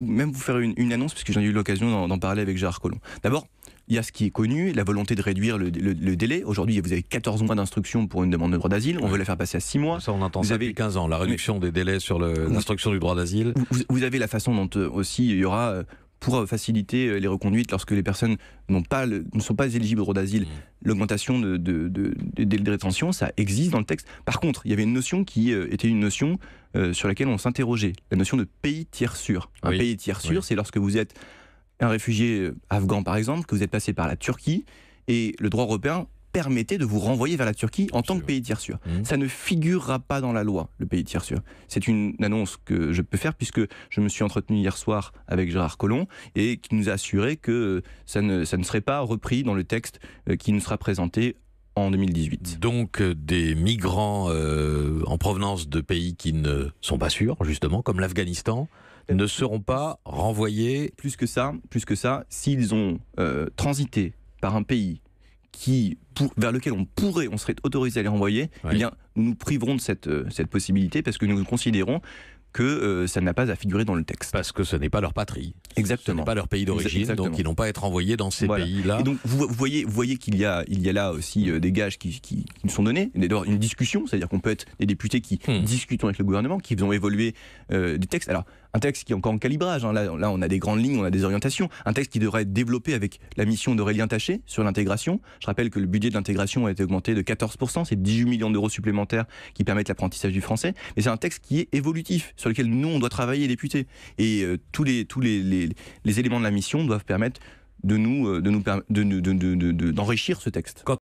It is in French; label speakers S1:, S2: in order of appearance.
S1: même vous faire une, une annonce, puisque j'ai eu l'occasion d'en parler avec Gérard Collomb. D'abord, il y a ce qui est connu, la volonté de réduire le, délai. Aujourd'hui, vous avez 14 mois d'instruction pour une demande de droit d'asile. On veut la faire passer à 6 mois. Ça, on entend
S2: vous ça avez... depuis 15 ans, la réduction des délais sur l'instruction du droit d'asile. Vous, avez la façon dont euh,
S1: aussi il y aura euh, pour faciliter euh, les reconduites lorsque les personnes pas ne sont pas éligibles au droit d'asile. Mmh. L'augmentation de, de, des délais de rétention, ça existe dans le texte. Par contre, il y avait une notion qui euh, était une notion euh, sur laquelle on s'interrogeait, la notion de pays tiers sûr. Un pays tiers sûr, c'est lorsque vous êtes un réfugié afghan, par exemple, que vous êtes passé par la Turquie, et le droit européen permettez de vous renvoyer vers la Turquie en tant que pays tiers sûr. Mmh. Ça ne figurera pas dans la loi, le pays tiers sûr. C'est une annonce que je peux faire puisque je me suis entretenu hier soir avec Gérard Collomb et qui nous a assuré que ça ne, ça ne serait pas repris dans le texte euh, qui nous sera présenté en 2018. Donc euh, des migrants euh,
S2: en provenance de pays qui ne sont pas sûrs, justement, comme l'Afghanistan, ne seront pas
S1: renvoyés. Plus que ça, plus ça, s'ils ont transité par un pays qui, vers lequel on pourrait, on serait autorisé à les renvoyer, eh bien, nous nous priverons de cette, euh, cette possibilité parce que nous considérons que euh, ça n'a pas à figurer dans le texte. Parce que ce n'est pas leur patrie. Exactement. Ce n'est pas leur pays d'origine, donc ils n'ont pas à être envoyés dans ces pays-là. Et donc vous, voyez, vous voyez qu'il y, a, il y a là aussi euh, des gages qui, qui, nous sont donnés, d'abord une discussion, c'est-à-dire qu'on peut être des députés qui hmm. discutent avec le gouvernement, qui vont évoluer des textes. Alors un texte qui est encore en calibrage. Hein. Là, on a des grandes lignes, on a des orientations. Un texte qui devrait être développé avec la mission d'Aurélien Taché sur l'intégration. Je rappelle que le budget de l'intégration a été augmenté de 14%. C'est 18 millions d'euros supplémentaires qui permettent l'apprentissage du français. Mais c'est un texte qui est évolutif, sur lequel nous, on doit travailler, députés. Et euh, tous, les, tous les, éléments de la mission doivent permettre de nous, euh, de nous, d'enrichir ce texte.